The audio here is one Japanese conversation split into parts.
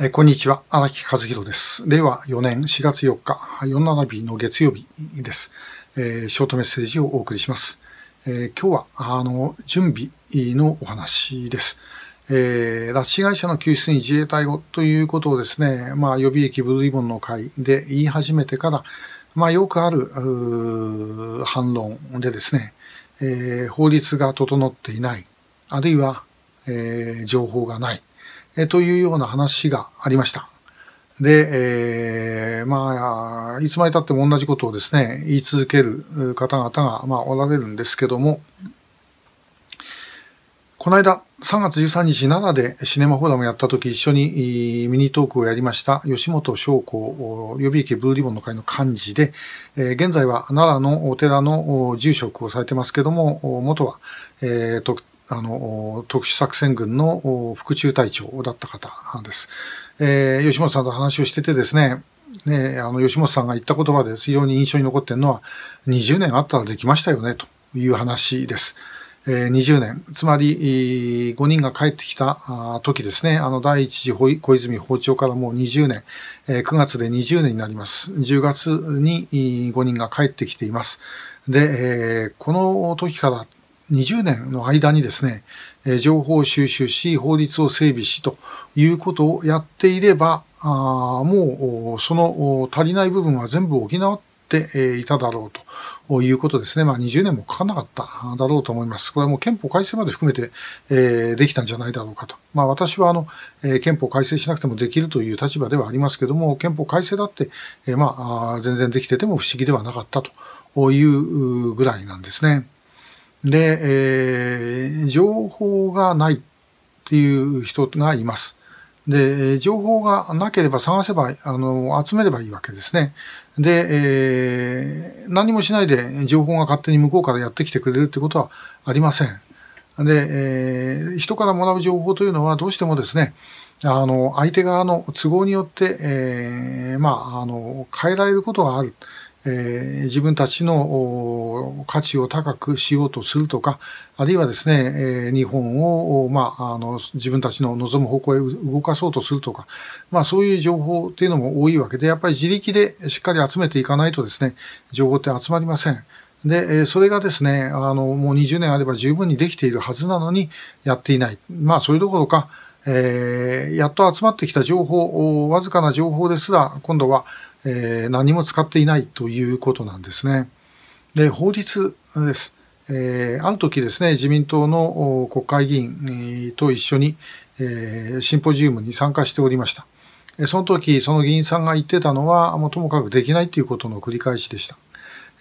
えこんにちは、荒木和弘です。令和4年4月4日、47日の月曜日です、えー、ショートメッセージをお送りします。えー、今日は、あの、準備のお話です。えー、拉致被害者の救出に自衛隊をということをですね、まあ、予備役ブルーリボンの会で言い始めてから、まあ、よくある、反論でですね、え法律が整っていない、あるいは、え情報がない、えというような話がありました。で、えー、まあ、いつまでたっても同じことをですね、言い続ける方々が、まあ、おられるんですけども、この間、3月13日、奈良でシネマフォーラムやった時、一緒にミニトークをやりました、吉本将子予備役ブーリボンの会の幹事で、現在は奈良のお寺の住職をされてますけども、元は、えー、あの、特殊作戦軍の副中隊長だった方です。えー、吉本さんと話をしててですね、ね、あの、吉本さんが言った言葉で非常に印象に残ってるのは、20年あったらできましたよね、という話です。えー、20年、つまり5人が帰ってきた時ですね、あの第一次小泉訪朝からもう20年、えー、9月で20年になります。10月に5人が帰ってきています。で、えー、この時から20年の間にですね、情報収集し、法律を整備しということをやっていれば、あもうその足りない部分は全部補っていただろうということですね。まあ20年もかかなかっただろうと思います。これはもう憲法改正まで含めて、えできたんじゃないだろうかと。まあ私はあの、え憲法改正しなくてもできるという立場ではありますけども、憲法改正だって、えまあ全然できてても不思議ではなかったというぐらいなんですね。で、えー、情報がないっていう人がいます。で、情報がなければ探せば、あの、集めればいいわけですね。で、えー、何もしないで情報が勝手に向こうからやってきてくれるってことはありません。で、えー、人からもらう情報というのはどうしてもですね、あの、相手側の都合によって、えー、まあ、あの、変えられることがある。えー、自分たちの価値を高くしようとするとか、あるいはですね、えー、日本を、まあ、あの、自分たちの望む方向へ動かそうとするとか、まあ、そういう情報っていうのも多いわけで、やっぱり自力でしっかり集めていかないとですね、情報って集まりません。で、それがですね、あの、もう20年あれば十分にできているはずなのに、やっていない。まあ、それどころか、えー、やっと集まってきた情報、わずかな情報ですら、今度は、えー、何も使っていないということなんですね。で、法律です。えー、ある時ですね、自民党の国会議員と一緒に、えー、シンポジウムに参加しておりました。その時、その議員さんが言ってたのは、もうともかくできないということの繰り返しでした。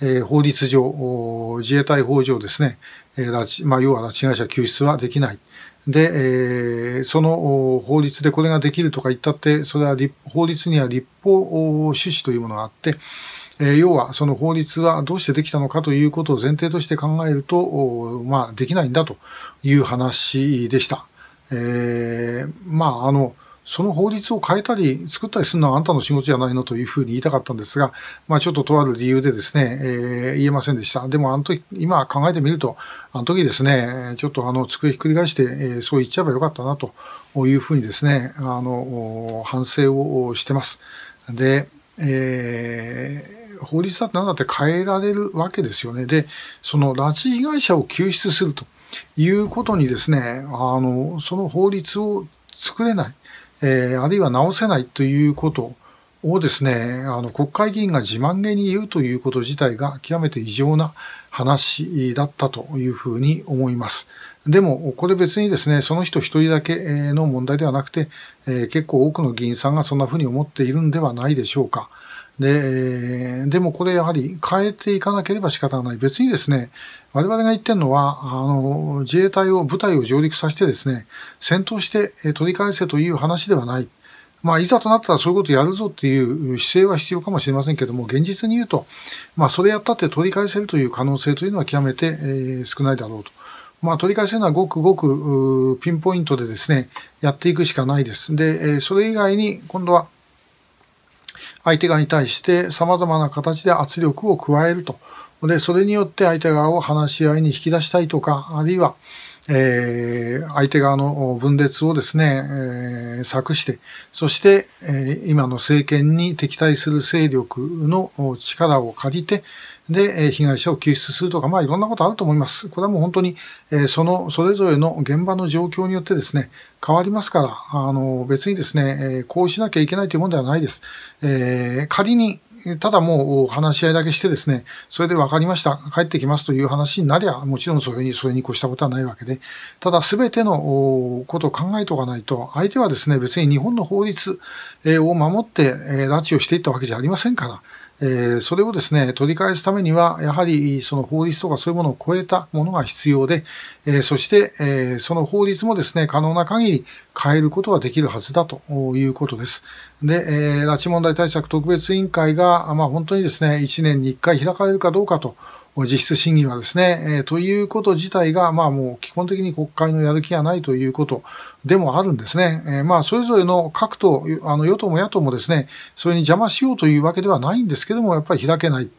えー、法律上、自衛隊法上ですね、えー、まあ、要は拉致被害者救出はできない。で、えー、その法律でこれができるとか言ったって、それは法律には立法趣旨というものがあって、え要はその法律はどうしてできたのかということを前提として考えると、まあ、できないんだという話でした。えー、まあ、あの、その法律を変えたり作ったりするのはあんたの仕事じゃないのというふうに言いたかったんですが、まあ、ちょっととある理由でですね、えー、言えませんでした。でもあの時、今考えてみると、あの時ですね、ちょっとあの机ひっくり返して、えー、そう言っちゃえばよかったなというふうにですね、あの、反省をしてます。で、えー、法律だって何だって変えられるわけですよね。で、その拉致被害者を救出するということにですね、あの、その法律を作れない。えー、あるいは直せないということをですね、あの国会議員が自慢げに言うということ自体が極めて異常な話だったというふうに思います。でも、これ別にですね、その人一人だけの問題ではなくて、えー、結構多くの議員さんがそんなふうに思っているんではないでしょうか。で、でもこれやはり変えていかなければ仕方がない。別にですね、我々が言ってるのは、あの、自衛隊を、部隊を上陸させてですね、戦闘して取り返せという話ではない。まあ、いざとなったらそういうことやるぞっていう姿勢は必要かもしれませんけども、現実に言うと、まあ、それやったって取り返せるという可能性というのは極めて、えー、少ないだろうと。まあ、取り返せるのはごくごくピンポイントでですね、やっていくしかないです。で、それ以外に今度は相手側に対して様々な形で圧力を加えるとで、それによって相手側を話し合いに引き出したいとか、あるいは、えー、相手側の分裂をですね、えー、策して、そして、えー、今の政権に敵対する勢力の力を借りて、で、被害者を救出するとか、まあいろんなことあると思います。これはもう本当に、えその、それぞれの現場の状況によってですね、変わりますから、あの、別にですね、えこうしなきゃいけないというものではないです。え仮に、ただもう話し合いだけしてですね、それで分かりました、帰ってきますという話になりゃ、もちろんそれに、それに越したことはないわけで、ただ全てのことを考えておかないと、相手はですね、別に日本の法律を守って拉致をしていったわけじゃありませんから、えー、それをですね、取り返すためには、やはりその法律とかそういうものを超えたものが必要で、えー、そして、えー、その法律もですね、可能な限り変えることはできるはずだということです。で、え拉致問題対策特別委員会が、まあ、本当にですね、1年に1回開かれるかどうかと、実質審議はですね、えー、ということ自体が、まあもう基本的に国会のやる気がないということでもあるんですね。えー、まあそれぞれの各党、あの与党も野党もですね、それに邪魔しようというわけではないんですけども、やっぱり開けない。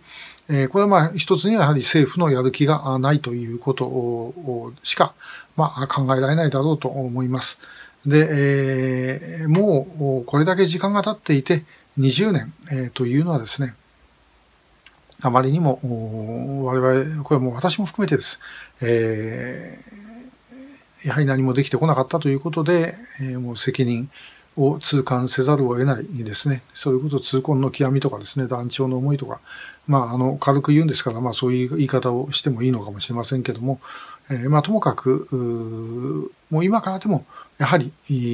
えー、これはまあ一つにはやはり政府のやる気がないということしか、まあ考えられないだろうと思います。で、えー、もうこれだけ時間が経っていて、20年、えー、というのはですね、あまりにも我々、これも私も含めてです、えー、やはり何もできてこなかったということで、えー、もう責任を痛感せざるを得ないですね。そういうこと、痛恨の極みとかですね、断腸の思いとか、まあ、あの、軽く言うんですから、まあ、そういう言い方をしてもいいのかもしれませんけども、えー、まあ、ともかく、もう今からでも、やはり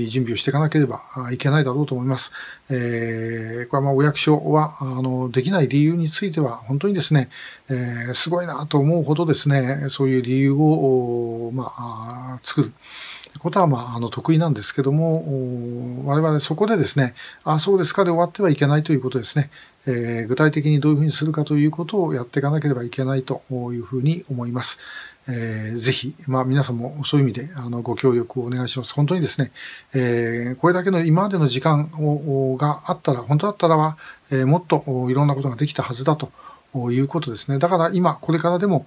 準備をしていかなければいけないだろうと思います。えー、これはまあお役所はあのできない理由については本当にですね、えー、すごいなと思うほどですね、そういう理由を、まあ、作る。ことは、まあ、あの、得意なんですけども、我々そこでですね、あ、そうですかで終わってはいけないということですね。えー、具体的にどういうふうにするかということをやっていかなければいけないというふうに思います。えー、ぜひ、まあ、皆さんもそういう意味であのご協力をお願いします。本当にですね、えー、これだけの今までの時間をがあったら、本当だったらは、えー、もっといろんなことができたはずだということですね。だから今、これからでも、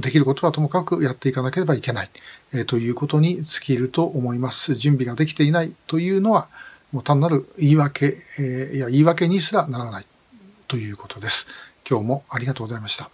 できることはともかくやっていかなければいけない、えということに尽きると思います。準備ができていないというのは、もう単なる言い訳、えいや言い訳にすらならないということです。今日もありがとうございました。